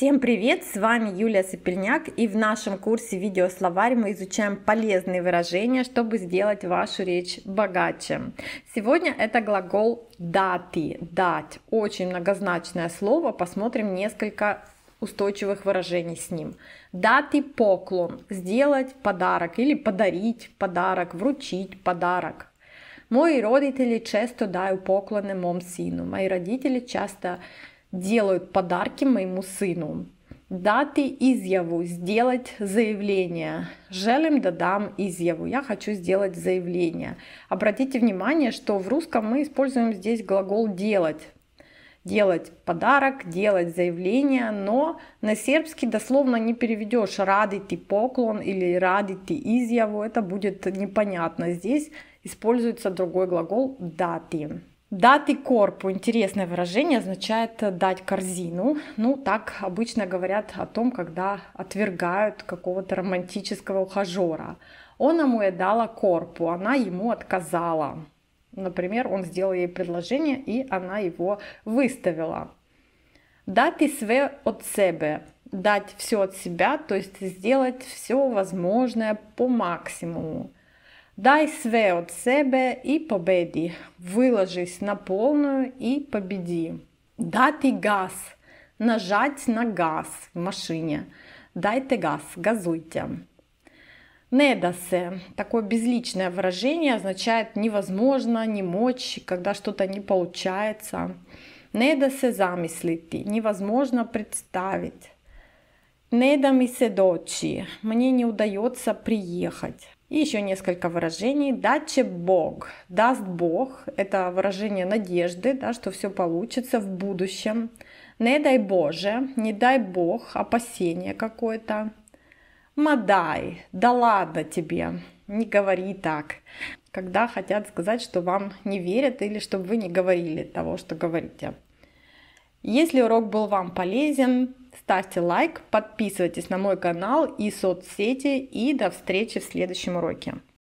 Всем привет, с вами Юлия Сапельняк и в нашем курсе видеословарь мы изучаем полезные выражения, чтобы сделать вашу речь богаче. Сегодня это глагол дати, дать, очень многозначное слово, посмотрим несколько устойчивых выражений с ним. Дати поклон, сделать подарок или подарить подарок, вручить подарок. Мои родители часто дают поклоны моему сыну. Мои родители часто делают подарки моему сыну. Дати изъяву, сделать заявление. Желем дадам изъяву, я хочу сделать заявление. Обратите внимание, что в русском мы используем здесь глагол делать. Делать подарок, делать заявление, но на сербский дословно не переведешь радити поклон или радити изъяву, это будет непонятно. Здесь используется другой глагол дати. Даты корпу. Интересное выражение означает дать корзину. Ну, так обычно говорят о том, когда отвергают какого-то романтического ухажера. Он ему и дала корпу, она ему отказала. Например, он сделал ей предложение, и она его выставила. Дати све от себе. Дать все от себя, то есть сделать все возможное по максимуму. Дай sve от sebe и победи. Выложись на полную и победи. Дати газ. Нажать на газ в машине. Дайте газ, газуйте. Недасе. Такое безличное выражение означает невозможно, не мочь, когда что-то не получается. Недасе замыслить, невозможно представить. Недами седочи. Мне не удается приехать. И еще несколько выражений. Даче Бог. Даст Бог. Это выражение надежды, да, что все получится в будущем. Не дай Боже. Не дай Бог. Опасение какое-то. Мадай. Да ладно тебе. Не говори так. Когда хотят сказать, что вам не верят или чтобы вы не говорили того, что говорите. Если урок был вам полезен, ставьте лайк, подписывайтесь на мой канал и соцсети и до встречи в следующем уроке.